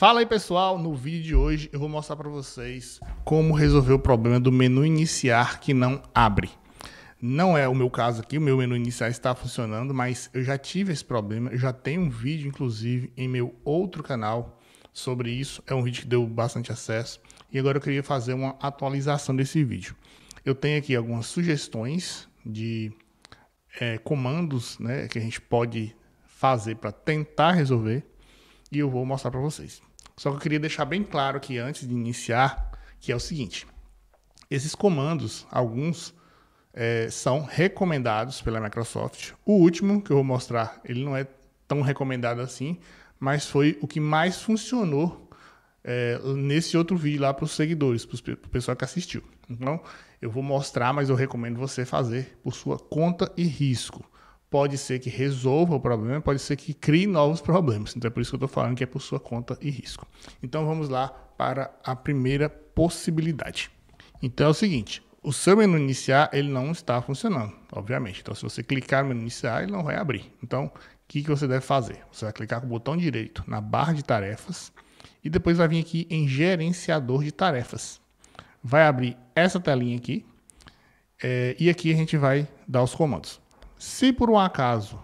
Fala aí pessoal, no vídeo de hoje eu vou mostrar para vocês como resolver o problema do menu iniciar que não abre. Não é o meu caso aqui, o meu menu iniciar está funcionando, mas eu já tive esse problema, eu já tenho um vídeo inclusive em meu outro canal sobre isso, é um vídeo que deu bastante acesso e agora eu queria fazer uma atualização desse vídeo. Eu tenho aqui algumas sugestões de é, comandos né, que a gente pode fazer para tentar resolver e eu vou mostrar para vocês. Só que eu queria deixar bem claro aqui antes de iniciar, que é o seguinte: esses comandos, alguns é, são recomendados pela Microsoft. O último que eu vou mostrar, ele não é tão recomendado assim, mas foi o que mais funcionou é, nesse outro vídeo lá para os seguidores, para o pessoal que assistiu. Então, eu vou mostrar, mas eu recomendo você fazer por sua conta e risco pode ser que resolva o problema, pode ser que crie novos problemas. Então é por isso que eu estou falando que é por sua conta e risco. Então vamos lá para a primeira possibilidade. Então é o seguinte, o seu menu iniciar ele não está funcionando, obviamente. Então se você clicar no menu iniciar, ele não vai abrir. Então o que, que você deve fazer? Você vai clicar com o botão direito na barra de tarefas e depois vai vir aqui em gerenciador de tarefas. Vai abrir essa telinha aqui é, e aqui a gente vai dar os comandos. Se por um acaso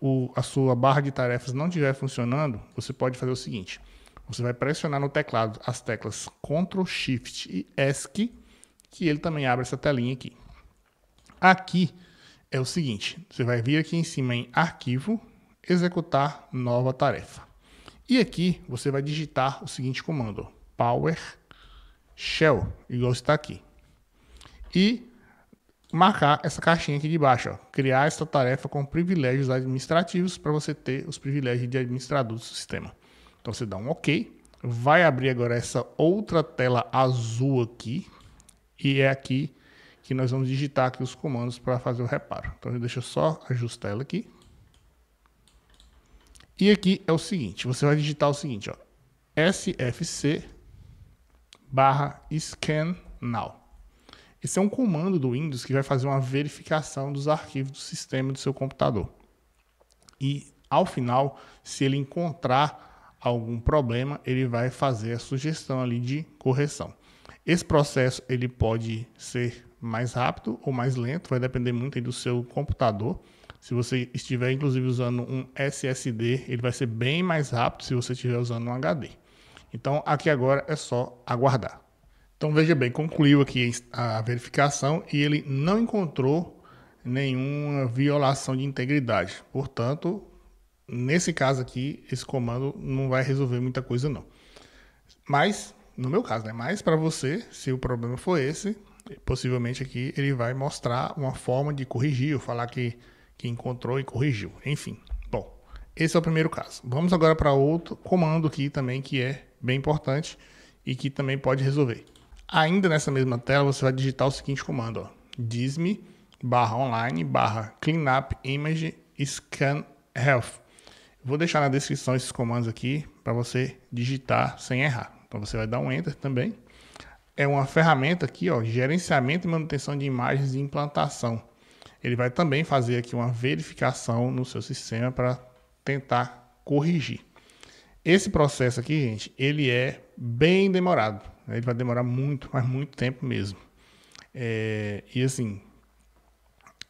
o, a sua barra de tarefas não estiver funcionando, você pode fazer o seguinte: você vai pressionar no teclado as teclas Ctrl, Shift e ESC, que ele também abre essa telinha aqui. Aqui é o seguinte: você vai vir aqui em cima em Arquivo, Executar nova tarefa. E aqui você vai digitar o seguinte comando: Power Shell, igual está aqui. E marcar essa caixinha aqui de baixo, ó. criar esta tarefa com privilégios administrativos para você ter os privilégios de administrador do sistema. Então você dá um OK, vai abrir agora essa outra tela azul aqui e é aqui que nós vamos digitar aqui os comandos para fazer o reparo. Então deixa eu só ajustar ela aqui. E aqui é o seguinte, você vai digitar o seguinte, ó, sfc barra scan now. Esse é um comando do Windows que vai fazer uma verificação dos arquivos do sistema do seu computador. E ao final, se ele encontrar algum problema, ele vai fazer a sugestão ali de correção. Esse processo ele pode ser mais rápido ou mais lento, vai depender muito do seu computador. Se você estiver inclusive usando um SSD, ele vai ser bem mais rápido se você estiver usando um HD. Então aqui agora é só aguardar. Então veja bem, concluiu aqui a verificação e ele não encontrou nenhuma violação de integridade. Portanto, nesse caso aqui, esse comando não vai resolver muita coisa não. Mas, no meu caso, né? Mas para você, se o problema for esse, possivelmente aqui ele vai mostrar uma forma de corrigir, ou falar que, que encontrou e corrigiu. Enfim, bom, esse é o primeiro caso. Vamos agora para outro comando aqui também que é bem importante e que também pode resolver. Ainda nessa mesma tela, você vai digitar o seguinte comando, ó, disme barra online barra cleanup image scan health. Vou deixar na descrição esses comandos aqui para você digitar sem errar. Então você vai dar um enter também. É uma ferramenta aqui, ó, gerenciamento e manutenção de imagens e implantação. Ele vai também fazer aqui uma verificação no seu sistema para tentar corrigir. Esse processo aqui, gente, ele é bem demorado. Ele vai demorar muito, mas muito tempo mesmo. É, e assim,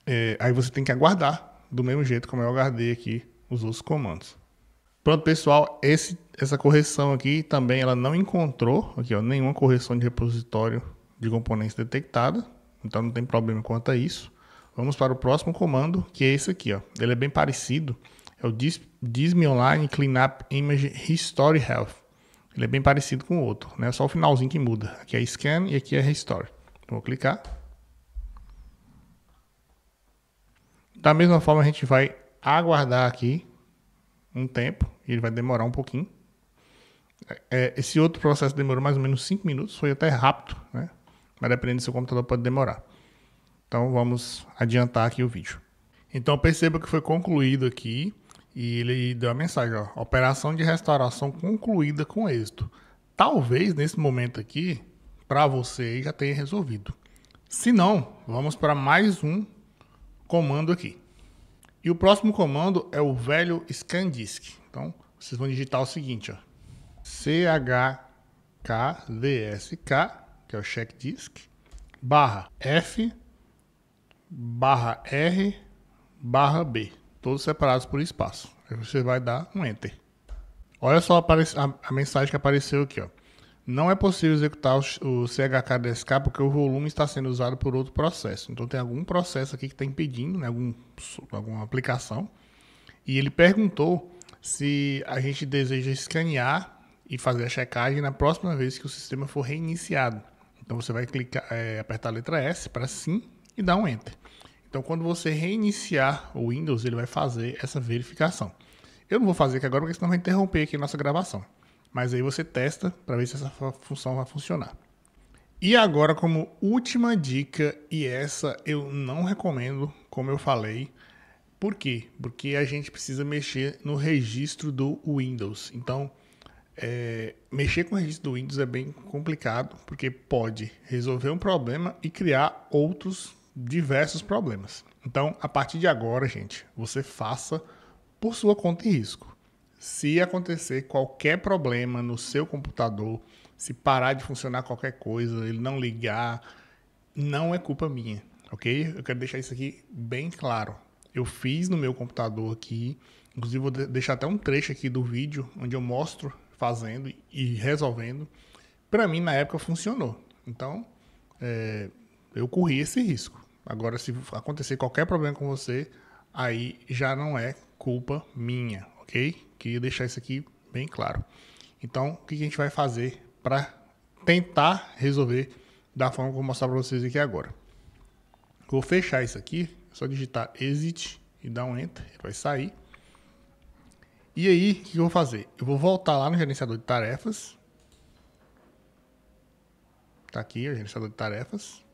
é, aí você tem que aguardar, do mesmo jeito como eu aguardei aqui os outros comandos. Pronto, pessoal, esse, essa correção aqui também ela não encontrou aqui, ó, nenhuma correção de repositório de componentes detectada, então não tem problema quanto a isso. Vamos para o próximo comando, que é esse aqui. Ó. Ele é bem parecido, é o Disme Online Cleanup Image History Health. Ele é bem parecido com o outro, né? Só o finalzinho que muda. Aqui é Scan e aqui é Restore. vou clicar. Da mesma forma, a gente vai aguardar aqui um tempo. Ele vai demorar um pouquinho. É, esse outro processo demorou mais ou menos 5 minutos. Foi até rápido, né? Mas dependendo do seu computador, pode demorar. Então, vamos adiantar aqui o vídeo. Então, perceba que foi concluído aqui e ele deu a mensagem, ó, operação de restauração concluída com êxito. Talvez nesse momento aqui, para você já tenha resolvido. Se não, vamos para mais um comando aqui. E o próximo comando é o velho scan disk. Então, vocês vão digitar o seguinte, ó. CHKDSK, que é o check disk, barra F, barra R, barra B todos separados por espaço. Aí você vai dar um Enter. Olha só a, mensagem que apareceu aqui. Ó. Não é possível executar o CHKDSK porque o volume está sendo usado por outro processo. Então tem algum processo aqui que está impedindo, né? Algum, alguma aplicação. E ele perguntou se a gente deseja escanear e fazer a checagem na próxima vez que o sistema for reiniciado. Então você vai clicar, é, apertar a letra S para sim e dar um Enter. Então, quando você reiniciar o Windows, ele vai fazer essa verificação. Eu não vou fazer aqui agora, porque senão vai interromper aqui a nossa gravação. Mas aí você testa para ver se essa função vai funcionar. E agora, como última dica, e essa eu não recomendo, como eu falei. Por quê? Porque a gente precisa mexer no registro do Windows. Então, é, mexer com o registro do Windows é bem complicado, porque pode resolver um problema e criar outros diversos problemas. Então, a partir de agora, gente, você faça por sua conta e risco. Se acontecer qualquer problema no seu computador, se parar de funcionar qualquer coisa, ele não ligar, não é culpa minha, ok? Eu quero deixar isso aqui bem claro. Eu fiz no meu computador aqui, inclusive vou deixar até um trecho aqui do vídeo onde eu mostro fazendo e resolvendo. Para mim, na época, funcionou. Então, é, eu corri esse risco. Agora, se acontecer qualquer problema com você, aí já não é culpa minha, ok? Queria deixar isso aqui bem claro. Então, o que a gente vai fazer para tentar resolver da forma que eu vou mostrar para vocês aqui agora? Vou fechar isso aqui, é só digitar exit e dar um enter, ele vai sair. E aí, o que eu vou fazer? Eu vou voltar lá no gerenciador de tarefas. Está aqui o gerenciador de tarefas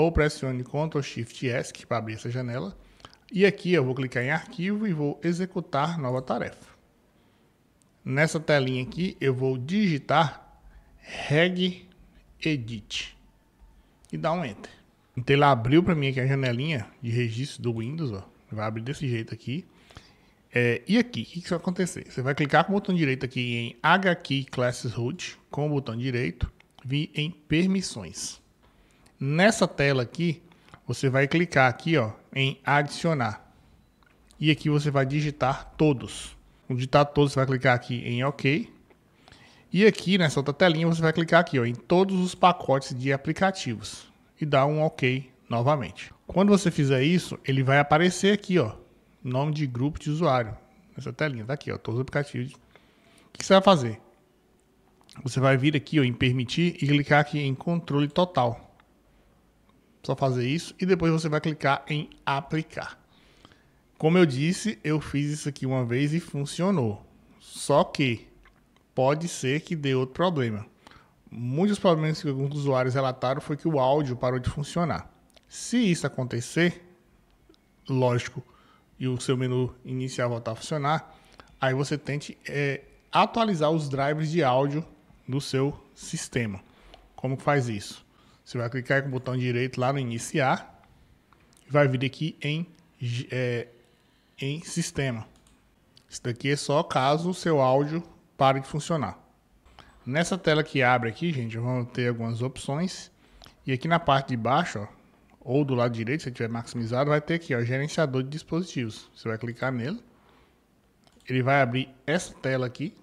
ou pressione Ctrl Shift Esc para abrir essa janela. E aqui eu vou clicar em arquivo e vou executar nova tarefa. Nessa telinha aqui eu vou digitar reg edit e dar um enter. Então ele abriu para mim aqui a janelinha de registro do Windows, ó. vai abrir desse jeito aqui. É, e aqui, o que, que vai acontecer? Você vai clicar com o botão direito aqui em HKey Classes Root, com o botão direito, vir em permissões. Nessa tela aqui, você vai clicar aqui ó, em adicionar. E aqui você vai digitar todos. digitar todos, você vai clicar aqui em OK. E aqui nessa outra telinha, você vai clicar aqui ó, em todos os pacotes de aplicativos. E dar um OK novamente. Quando você fizer isso, ele vai aparecer aqui, ó, nome de grupo de usuário. Nessa telinha está aqui, ó, todos os aplicativos. O que você vai fazer? Você vai vir aqui ó, em permitir e clicar aqui em controle total. Só fazer isso e depois você vai clicar em aplicar. Como eu disse, eu fiz isso aqui uma vez e funcionou. Só que pode ser que dê outro problema. Muitos problemas que alguns usuários relataram foi que o áudio parou de funcionar. Se isso acontecer, lógico, e o seu menu iniciar voltar a funcionar, aí você tente é, atualizar os drivers de áudio do seu sistema. Como faz isso? Você vai clicar com o botão direito lá no iniciar. Vai vir aqui em, é, em sistema. Isso daqui é só caso o seu áudio pare de funcionar. Nessa tela que abre aqui, gente, vamos ter algumas opções. E aqui na parte de baixo, ó, ou do lado direito, se tiver maximizado, vai ter aqui, ó, gerenciador de dispositivos. Você vai clicar nele. Ele vai abrir essa tela aqui.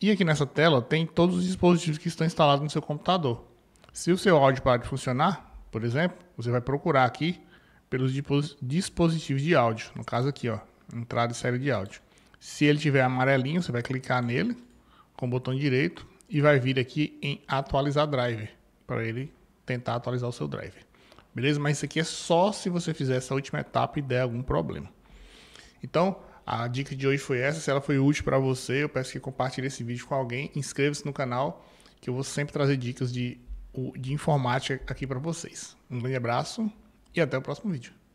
E aqui nessa tela ó, tem todos os dispositivos que estão instalados no seu computador. Se o seu áudio parar de funcionar, por exemplo, você vai procurar aqui pelos dispositivos de áudio. No caso aqui, ó, entrada e série de áudio. Se ele tiver amarelinho, você vai clicar nele com o botão direito e vai vir aqui em atualizar driver para ele tentar atualizar o seu driver. Beleza? Mas isso aqui é só se você fizer essa última etapa e der algum problema. Então, a dica de hoje foi essa. Se ela foi útil para você, eu peço que compartilhe esse vídeo com alguém. Inscreva-se no canal, que eu vou sempre trazer dicas de de informática aqui para vocês. Um grande abraço e até o próximo vídeo.